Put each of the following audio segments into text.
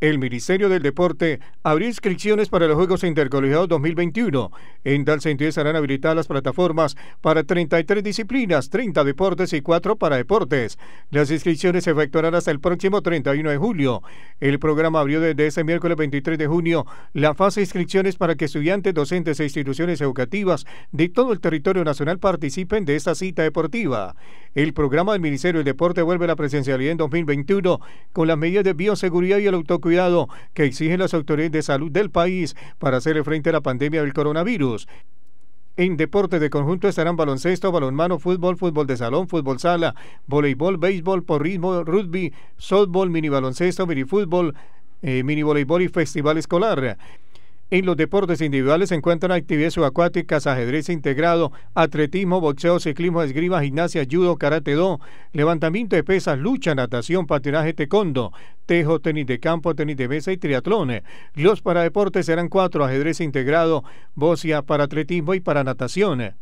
el Ministerio del Deporte abrió inscripciones para los Juegos Intercolegiados 2021. En tal sentido, serán habilitadas las plataformas para 33 disciplinas, 30 deportes y 4 para deportes. Las inscripciones se efectuarán hasta el próximo 31 de julio. El programa abrió desde ese miércoles 23 de junio la fase de inscripciones para que estudiantes, docentes e instituciones educativas de todo el territorio nacional participen de esta cita deportiva. El programa del Ministerio del Deporte vuelve a la presencialidad en 2021 con las medidas de bioseguridad y el autocuidado que exigen las autoridades de salud del país para hacer frente a la pandemia del coronavirus. En deporte de conjunto estarán baloncesto, balonmano, fútbol, fútbol de salón, fútbol sala, voleibol, béisbol, porrismo, rugby, softball, mini baloncesto, mini fútbol, eh, mini voleibol y festival escolar. En los deportes individuales se encuentran actividades subacuáticas, ajedrez integrado, atletismo, boxeo, ciclismo, esgrima, gimnasia, judo, karate do, levantamiento de pesas, lucha, natación, patinaje, tecondo, tejo, tenis de campo, tenis de mesa y triatlones. Los deportes serán cuatro, ajedrez integrado, bocia para atletismo y para natación.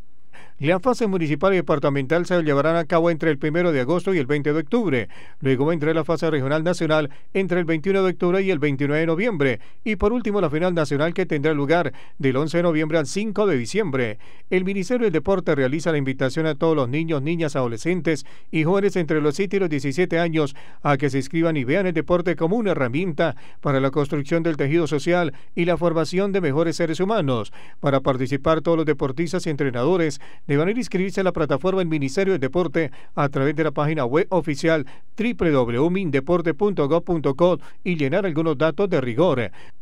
La fase municipal y departamental se llevarán a cabo entre el 1 de agosto y el 20 de octubre, luego vendrá la fase regional nacional entre el 21 de octubre y el 29 de noviembre, y por último la final nacional que tendrá lugar del 11 de noviembre al 5 de diciembre. El Ministerio del Deporte realiza la invitación a todos los niños, niñas, adolescentes y jóvenes entre los 7 y los 17 años a que se inscriban y vean el deporte como una herramienta para la construcción del tejido social y la formación de mejores seres humanos. Para participar todos los deportistas y entrenadores a inscribirse a la plataforma en Ministerio de Deporte a través de la página web oficial www.mindeporte.gov.co y llenar algunos datos de rigor.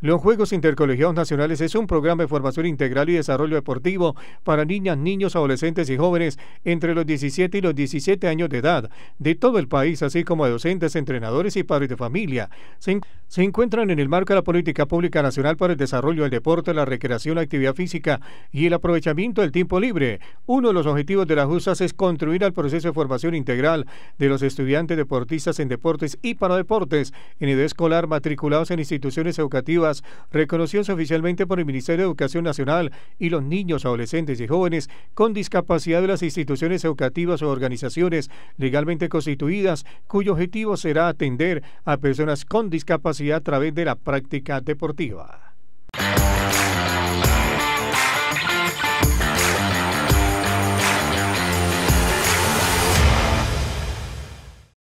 Los Juegos Intercolegiados Nacionales es un programa de formación integral y desarrollo deportivo para niñas, niños, adolescentes y jóvenes entre los 17 y los 17 años de edad de todo el país, así como docentes, entrenadores y padres de familia. Se, encuentran en el marco de la política pública nacional para el desarrollo del deporte, la recreación, la actividad física y el aprovechamiento del tiempo libre. Uno de los objetivos de las USAS es contribuir al proceso de formación integral de los estudiantes deportivos en deportes y para deportes en edad escolar matriculados en instituciones educativas reconocidos oficialmente por el Ministerio de Educación Nacional y los niños, adolescentes y jóvenes con discapacidad de las instituciones educativas o organizaciones legalmente constituidas cuyo objetivo será atender a personas con discapacidad a través de la práctica deportiva.